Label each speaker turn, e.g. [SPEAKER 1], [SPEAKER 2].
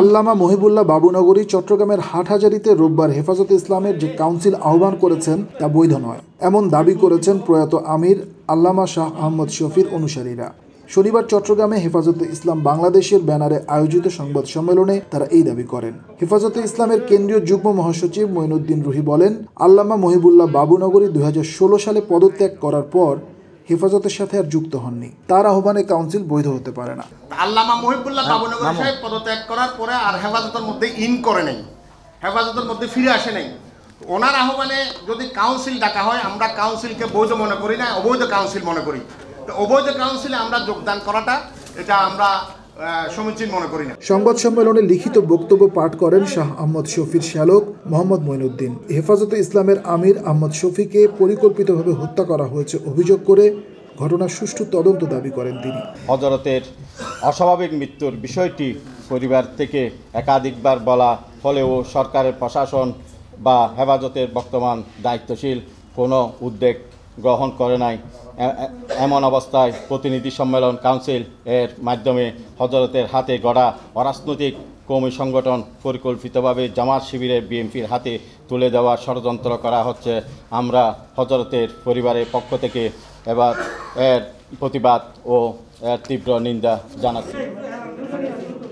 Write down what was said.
[SPEAKER 1] আল্লামা
[SPEAKER 2] মহিবুল্লাহ বাবুনগরী চট্টগ্রামের হাটহাজারিতে রোববার হেফাজতে ইসলামের যে কাউন্সিল আহ্বান করেছেন তা বৈধ নয় এমন দাবি করেছেন প্রয়াত আমির আল্লামা শাহ আহমদ শফির অনুসারীরা শনিবার চট্টগ্রামে হেফাজতে ইসলাম বাংলাদেশের ব্যানারে আয়োজিত সংবাদ সম্মেলনে তারা এই দাবি করেন হেফাজতে ইসলামের কেন্দ্রীয় যুগ্ম মহাসচিব মঈনুদ্দিন রুহি বলেন আল্লামা মহিবুল্লাহ বাবুনগরী দুই সালে পদত্যাগ করার পর হেফাজতের সাথে আর যুক্ত হননি তার আহ্বানে কাউন্সিল বৈধ হতে পারে না
[SPEAKER 1] আল্লামা মহিবুল্লাহ হ্যাঁ, বাবুনগর সাহেব পদত্যাগ করার পরে আর হেফাজতের মধ্যে ইন করে নেই হেফাজতের মধ্যে ফিরে আসে নাই ওনার আহ্বানে যদি কাউন্সিল ডাকা হয় আমরা কাউন্সিলকে বৈধ মনে করি না অবৈধ কাউন্সিল মনে করি তো অবৈধ কাউন্সিলে আমরা যোগদান করাটা এটা আমরা
[SPEAKER 2] সংবাদ সম্মেলনে লিখিত বক্তব্য পাঠ করেন শাহ আহমদ শফির শ্যালক মোহাম্মদ মঈনুদ্দিন হেফাজতে ইসলামের আমির আহমদ শফিকে পরিকল্পিতভাবে হত্যা করা হয়েছে অভিযোগ করে ঘটনার সুষ্ঠু তদন্ত দাবি করেন তিনি
[SPEAKER 3] হজরতের অস্বাভাবিক মৃত্যুর বিষয়টি পরিবার থেকে একাধিকবার বলা ফলেও সরকারের প্রশাসন বা হেফাজতের বর্তমান দায়িত্বশীল কোনো উদ্বেগ গ্রহণ করে নাই এমন অবস্থায় প্রতিনিধি সম্মেলন কাউন্সিল এর মাধ্যমে হজরতের হাতে গড়া অরাজনৈতিক কৌমি সংগঠন পরিকল্পিতভাবে জামাত শিবিরে বিএনপির হাতে তুলে দেওয়ার ষড়যন্ত্র করা হচ্ছে আমরা হজরতের পরিবারের পক্ষ থেকে এবার এর প্রতিবাদ ও এর তীব্র নিন্দা জানাচ্ছি